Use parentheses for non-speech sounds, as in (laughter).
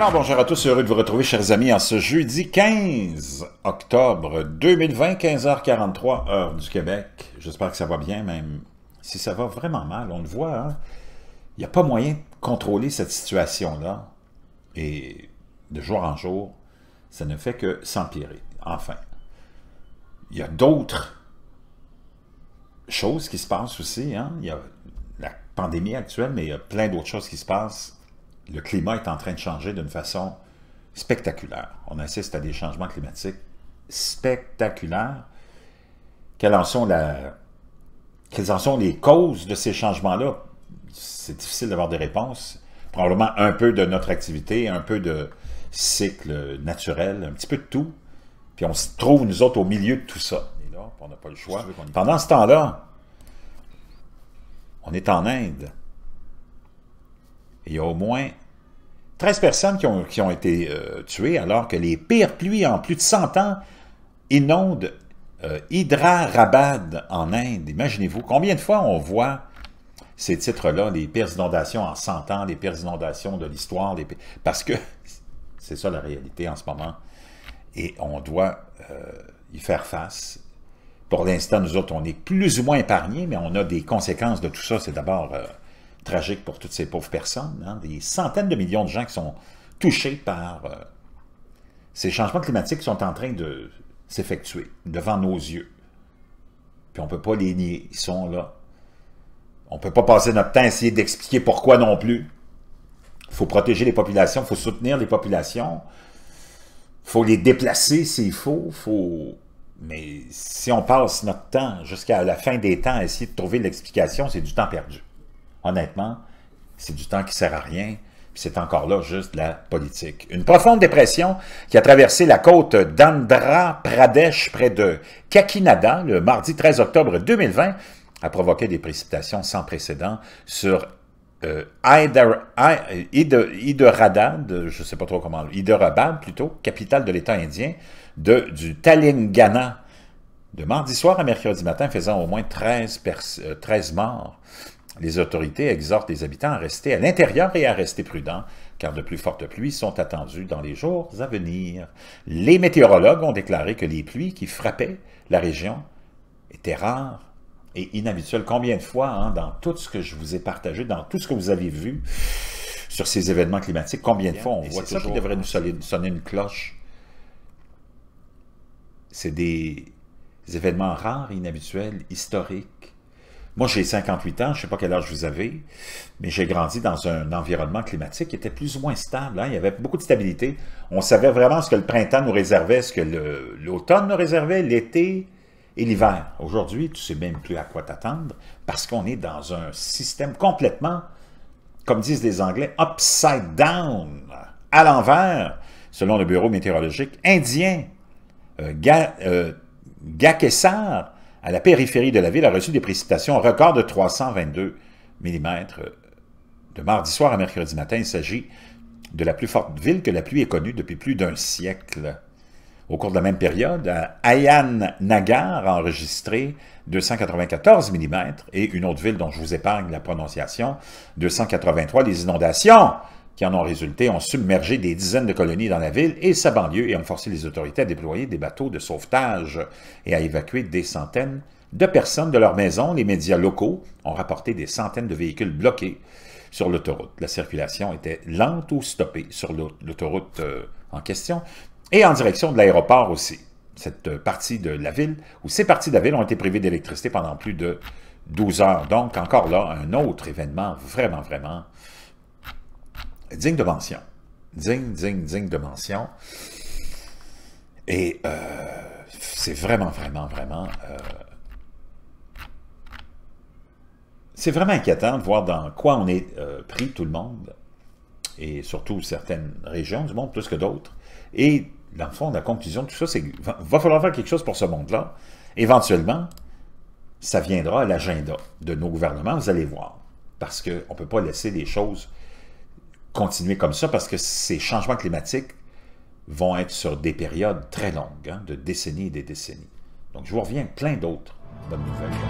Alors bonjour à tous, heureux de vous retrouver chers amis en ce jeudi 15 octobre 2020, 15h43 heure du Québec. J'espère que ça va bien, même si ça va vraiment mal, on le voit. Hein. Il n'y a pas moyen de contrôler cette situation-là et de jour en jour, ça ne fait que s'empirer. Enfin, il y a d'autres choses qui se passent aussi. Hein. Il y a la pandémie actuelle, mais il y a plein d'autres choses qui se passent le climat est en train de changer d'une façon spectaculaire. On assiste à des changements climatiques spectaculaires. Quelles en sont, les causes de ces changements-là? C'est difficile d'avoir des réponses. Probablement un peu de notre activité, un peu de cycle naturel, un petit peu de tout. Puis on se trouve, nous autres, au milieu de tout ça. le choix. Pendant ce temps-là, on est en Inde. Et au moins 13 personnes qui ont, été euh, tuées alors que les pires pluies en plus de 100 ans inondent euh, Hyderabad en Inde. Imaginez-vous combien de fois on voit ces titres-là, les pires inondations en 100 ans, les pires inondations de l'histoire, parce que (laughs) c'est ça la réalité en ce moment. Et on doit euh, y faire face. Pour l'instant, nous autres, on est plus ou moins épargnés, mais on a des conséquences de tout ça. C'est d'abord tragique pour toutes ces pauvres personnes, hein. des centaines de millions de gens qui sont touchés par euh, ces changements climatiques qui sont en train de s'effectuer devant nos yeux. Puis on ne peut pas les nier, ils sont là. On ne peut pas passer notre temps à essayer d'expliquer pourquoi non plus. Il faut protéger les populations, il faut soutenir les populations, il faut les déplacer s'il faut, faut... Mais si on passe notre temps jusqu'à la fin des temps à essayer de trouver l'explication, c'est du temps perdu honnêtement, c'est du temps qui sert à rien. C'est encore là juste la politique. Une profonde dépression qui a traversé la côte d'Andhra Pradesh près de Kakinada le mardi 13 octobre 2020 a provoqué des précipitations sans précédent sur euh, Hyderabad, je ne sais pas trop comment, Hyderabad plutôt, capitale de l'État indien, du Talingana, de mardi soir à mercredi matin, faisant au moins 13, 13 euh, morts. Les autorités exhortent les habitants à rester à l'intérieur et à rester prudents, car de plus fortes pluies sont attendues dans les jours à venir. Les météorologues ont déclaré que les pluies qui frappaient la région étaient rares et inhabituelles. Combien de fois, hein, dans tout ce que je vous ai partagé, dans tout ce que vous avez vu sur ces événements climatiques, combien de fois on voit toujours... ça qui devrait nous sonner une cloche? C'est des événements rares, inhabituels, historiques, moi, j'ai 58 ans, je ne sais pas quel âge vous avez, mais j'ai grandi dans un environnement climatique qui était plus ou moins stable. Hein. Il y avait beaucoup de stabilité. On savait vraiment ce que le printemps nous réservait, ce que l'automne nous réservait, l'été et l'hiver. Aujourd'hui, tu ne sais même plus à quoi t'attendre parce qu'on est dans un système complètement, comme disent les Anglais, upside down, à l'envers, selon le bureau météorologique indien. Euh, Ga euh, à la périphérie de la ville a reçu des précipitations record de 322 mm. De mardi soir à mercredi matin, il s'agit de la plus forte ville que la pluie ait connue depuis plus d'un siècle. Au cours de la même période, Ayan Nagar a enregistré 294 mm et une autre ville dont je vous épargne la prononciation, 283, les inondations qui en ont résulté ont submergé des dizaines de colonies dans la ville et sa banlieue et ont forcé les autorités à déployer des bateaux de sauvetage et à évacuer des centaines de personnes de leur maison. Les médias locaux ont rapporté des centaines de véhicules bloqués sur l'autoroute. La circulation était lente ou stoppée sur l'autoroute euh, en question et en direction de l'aéroport aussi. Cette partie de la ville, ou ces parties de la ville ont été privées d'électricité pendant plus de 12 heures. Donc, encore là, un autre événement vraiment, vraiment digne de mention. Digne, digne, digne de mention. Et euh, c'est vraiment, vraiment, vraiment... Euh, c'est vraiment inquiétant de voir dans quoi on est euh, pris, tout le monde, et surtout certaines régions du monde, plus que d'autres. Et dans le fond, la conclusion de tout ça, c'est qu'il va, va falloir faire quelque chose pour ce monde-là. Éventuellement, ça viendra à l'agenda de nos gouvernements, vous allez voir. Parce qu'on ne peut pas laisser les choses continuer comme ça parce que ces changements climatiques vont être sur des périodes très longues, hein, de décennies et des décennies. Donc je vous reviens plein d'autres bonnes nouvelles.